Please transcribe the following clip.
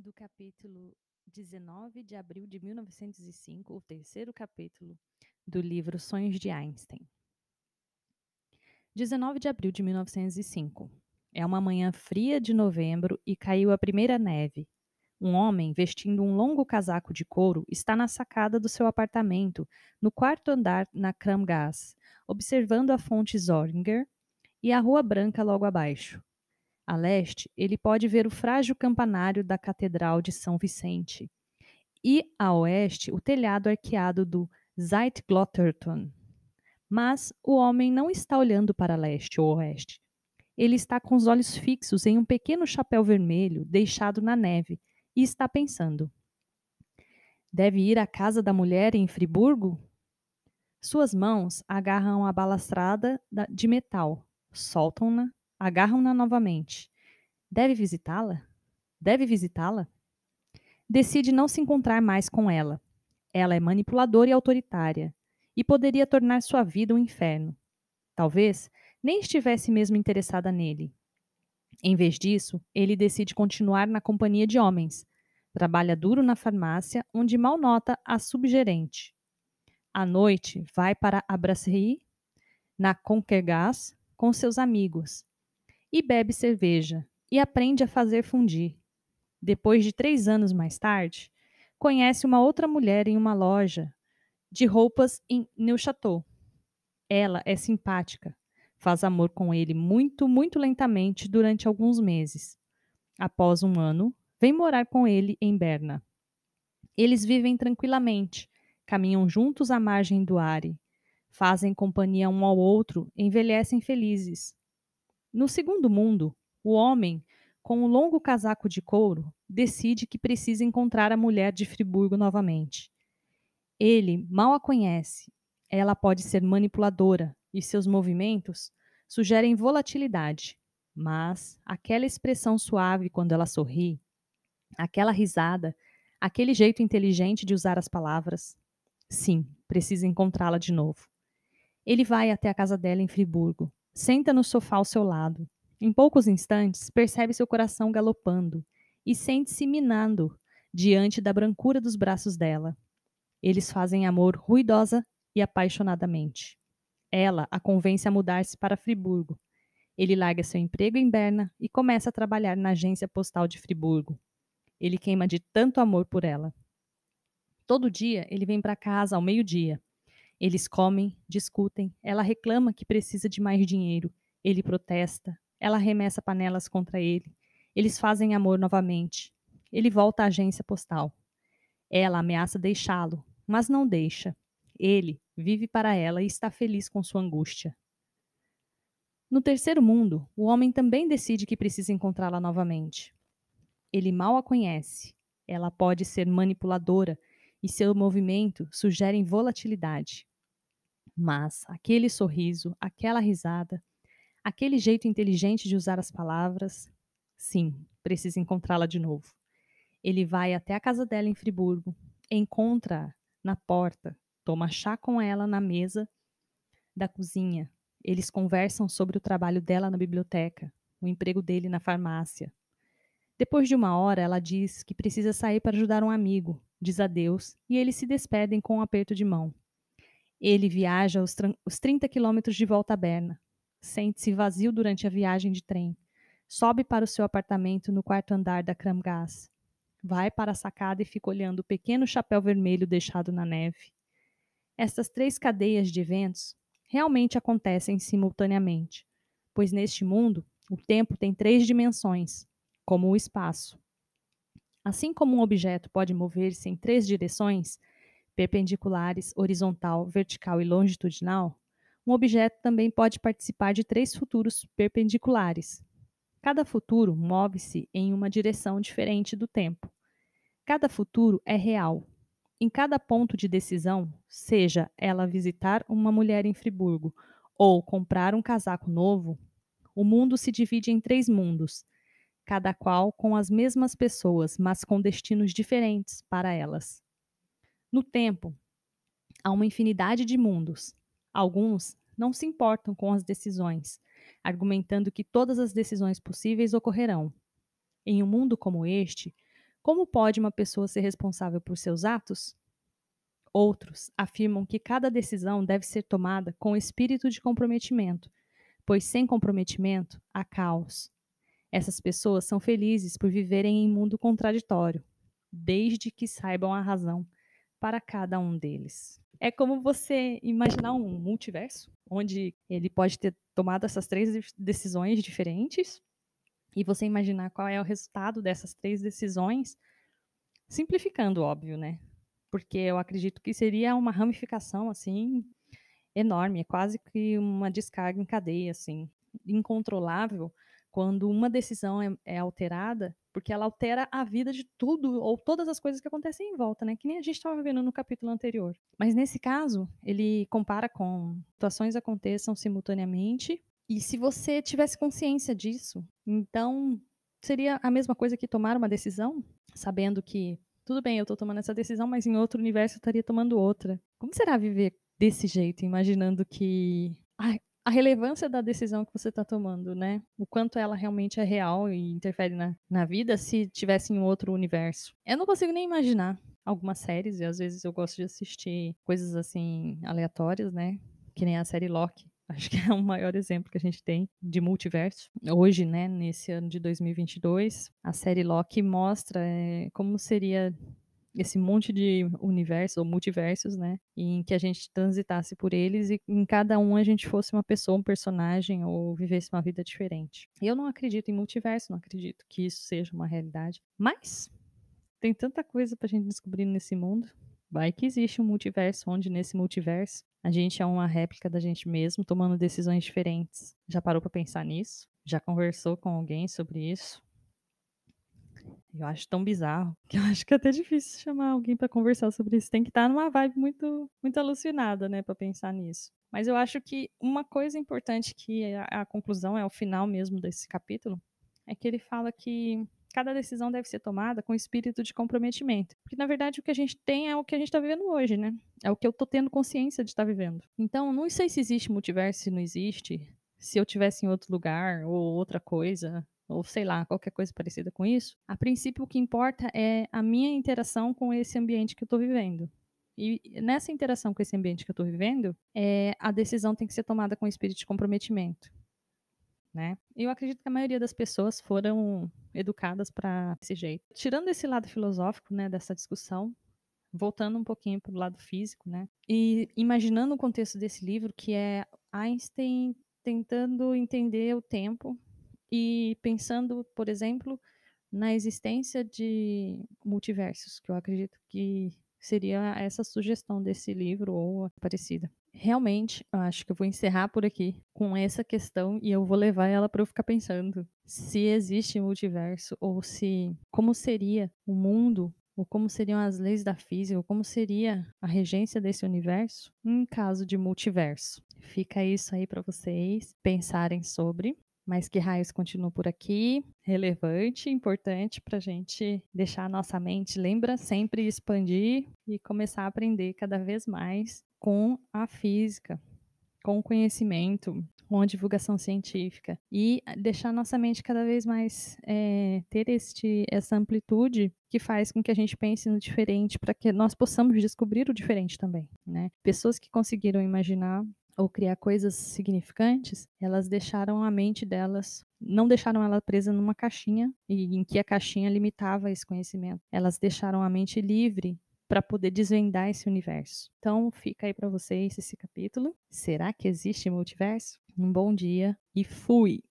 do capítulo 19 de abril de 1905, o terceiro capítulo do livro Sonhos de Einstein. 19 de abril de 1905. É uma manhã fria de novembro e caiu a primeira neve. Um homem vestindo um longo casaco de couro está na sacada do seu apartamento, no quarto andar na Kramgas, observando a fonte Zorninger e a Rua Branca logo abaixo a leste, ele pode ver o frágil campanário da Catedral de São Vicente e, a oeste, o telhado arqueado do Zeitglotterton. Mas o homem não está olhando para leste ou oeste. Ele está com os olhos fixos em um pequeno chapéu vermelho deixado na neve e está pensando. Deve ir à casa da mulher em Friburgo? Suas mãos agarram a balastrada de metal, soltam-na agarram-na novamente. Deve visitá-la? Deve visitá-la? Decide não se encontrar mais com ela. Ela é manipuladora e autoritária, e poderia tornar sua vida um inferno. Talvez nem estivesse mesmo interessada nele. Em vez disso, ele decide continuar na companhia de homens. Trabalha duro na farmácia, onde mal nota a subgerente. À noite, vai para a Brasserie, na Conquergas, com seus amigos e bebe cerveja e aprende a fazer fundir. Depois de três anos mais tarde, conhece uma outra mulher em uma loja de roupas em Neuchâtel. Ela é simpática, faz amor com ele muito, muito lentamente durante alguns meses. Após um ano, vem morar com ele em Berna. Eles vivem tranquilamente, caminham juntos à margem do Are, fazem companhia um ao outro, envelhecem felizes. No segundo mundo, o homem, com o um longo casaco de couro, decide que precisa encontrar a mulher de Friburgo novamente. Ele mal a conhece. Ela pode ser manipuladora e seus movimentos sugerem volatilidade, mas aquela expressão suave quando ela sorri, aquela risada, aquele jeito inteligente de usar as palavras. Sim, precisa encontrá-la de novo. Ele vai até a casa dela em Friburgo. Senta no sofá ao seu lado. Em poucos instantes, percebe seu coração galopando e sente-se minando diante da brancura dos braços dela. Eles fazem amor ruidosa e apaixonadamente. Ela a convence a mudar-se para Friburgo. Ele larga seu emprego em Berna e começa a trabalhar na agência postal de Friburgo. Ele queima de tanto amor por ela. Todo dia ele vem para casa ao meio-dia. Eles comem, discutem, ela reclama que precisa de mais dinheiro, ele protesta, ela arremessa panelas contra ele, eles fazem amor novamente. Ele volta à agência postal. Ela ameaça deixá-lo, mas não deixa. Ele vive para ela e está feliz com sua angústia. No terceiro mundo, o homem também decide que precisa encontrá-la novamente. Ele mal a conhece. Ela pode ser manipuladora e seu movimento sugere volatilidade. Mas aquele sorriso, aquela risada, aquele jeito inteligente de usar as palavras, sim, precisa encontrá-la de novo. Ele vai até a casa dela em Friburgo, encontra-a na porta, toma chá com ela na mesa da cozinha. Eles conversam sobre o trabalho dela na biblioteca, o emprego dele na farmácia. Depois de uma hora, ela diz que precisa sair para ajudar um amigo, diz adeus e eles se despedem com um aperto de mão. Ele viaja os, os 30 quilômetros de volta à Berna. Sente-se vazio durante a viagem de trem. Sobe para o seu apartamento no quarto andar da Kramgás. Vai para a sacada e fica olhando o pequeno chapéu vermelho deixado na neve. Estas três cadeias de eventos realmente acontecem simultaneamente, pois neste mundo o tempo tem três dimensões, como o espaço. Assim como um objeto pode mover-se em três direções, perpendiculares, horizontal, vertical e longitudinal, um objeto também pode participar de três futuros perpendiculares. Cada futuro move-se em uma direção diferente do tempo. Cada futuro é real. Em cada ponto de decisão, seja ela visitar uma mulher em Friburgo ou comprar um casaco novo, o mundo se divide em três mundos, cada qual com as mesmas pessoas, mas com destinos diferentes para elas. No tempo, há uma infinidade de mundos. Alguns não se importam com as decisões, argumentando que todas as decisões possíveis ocorrerão. Em um mundo como este, como pode uma pessoa ser responsável por seus atos? Outros afirmam que cada decisão deve ser tomada com espírito de comprometimento, pois sem comprometimento há caos. Essas pessoas são felizes por viverem em um mundo contraditório, desde que saibam a razão para cada um deles. É como você imaginar um multiverso, onde ele pode ter tomado essas três decisões diferentes, e você imaginar qual é o resultado dessas três decisões, simplificando, óbvio, né? Porque eu acredito que seria uma ramificação, assim, enorme, é quase que uma descarga em cadeia, assim, incontrolável, quando uma decisão é, é, alterada, porque ela altera a vida de tudo ou todas as coisas que acontecem em volta, né? Que nem a gente estava vendo no capítulo anterior. Mas nesse caso, ele compara com situações aconteçam simultaneamente e se você tivesse consciência disso, então seria a mesma coisa que tomar uma decisão, sabendo que tudo bem, eu estou tomando essa decisão, mas em outro universo eu estaria tomando outra. Como será viver desse jeito, imaginando que a relevância da decisão que você está tomando, né? O quanto ela realmente é real e interfere na, na vida se tivesse em outro universo. Eu não consigo nem imaginar algumas séries, e às vezes eu gosto de assistir coisas assim aleatórias, né? Que nem a série Loki. Acho que é o maior exemplo que a gente tem de multiverso. Hoje, né, nesse ano de 2022, a série Loki mostra é, como seria esse monte de universos ou multiversos, né? Em que a gente transitasse por eles e em cada um a gente fosse uma pessoa, um personagem ou vivesse uma vida diferente. Eu não acredito em multiverso, não acredito que isso seja uma realidade, mas tem tanta coisa pra gente descobrir nesse mundo. Vai que existe um multiverso onde nesse multiverso a gente é uma réplica da gente mesmo, tomando decisões diferentes. Já parou para pensar nisso? Já conversou com alguém sobre isso? Eu acho tão bizarro que eu acho que é até difícil chamar alguém para conversar sobre isso. Tem que estar tá numa vibe muito, muito alucinada, né, para pensar nisso. Mas eu acho que uma coisa importante que é a, a conclusão é o final mesmo desse capítulo é que ele fala que cada decisão deve ser tomada com espírito de comprometimento. Porque, na verdade, o que a gente tem é o que a gente está vivendo hoje, né? É o que eu estou tendo consciência de estar tá vivendo. Então, não sei se existe multiverso, se não existe, se eu tivesse em outro lugar ou outra coisa ou sei lá, qualquer coisa parecida com isso, a princípio o que importa é a minha interação com esse ambiente que eu estou vivendo. E nessa interação com esse ambiente que eu estou vivendo, é, a decisão tem que ser tomada com espírito de comprometimento. Né? Eu acredito que a maioria das pessoas foram educadas para esse jeito. Tirando esse lado filosófico né, dessa discussão, voltando um pouquinho para o lado físico, né? e imaginando o contexto desse livro, que é Einstein tentando entender o tempo e pensando, por exemplo, na existência de multiversos, que eu acredito que seria essa sugestão desse livro ou parecida. Realmente, acho que eu vou encerrar por aqui com essa questão e eu vou levar ela para eu ficar pensando se existe multiverso ou se como seria o mundo ou como seriam as leis da física, ou como seria a regência desse universo em caso de multiverso. Fica isso aí para vocês pensarem sobre mas que raios continua por aqui, relevante, importante para a gente deixar a nossa mente, lembra, sempre expandir e começar a aprender cada vez mais com a física, com o conhecimento, com a divulgação científica e deixar nossa mente cada vez mais é, ter este, essa amplitude que faz com que a gente pense no diferente para que nós possamos descobrir o diferente também, né? Pessoas que conseguiram imaginar ou criar coisas significantes, elas deixaram a mente delas, não deixaram ela presa numa caixinha e em que a caixinha limitava esse conhecimento. Elas deixaram a mente livre para poder desvendar esse universo. Então, fica aí para vocês esse capítulo. Será que existe multiverso? Um bom dia e fui.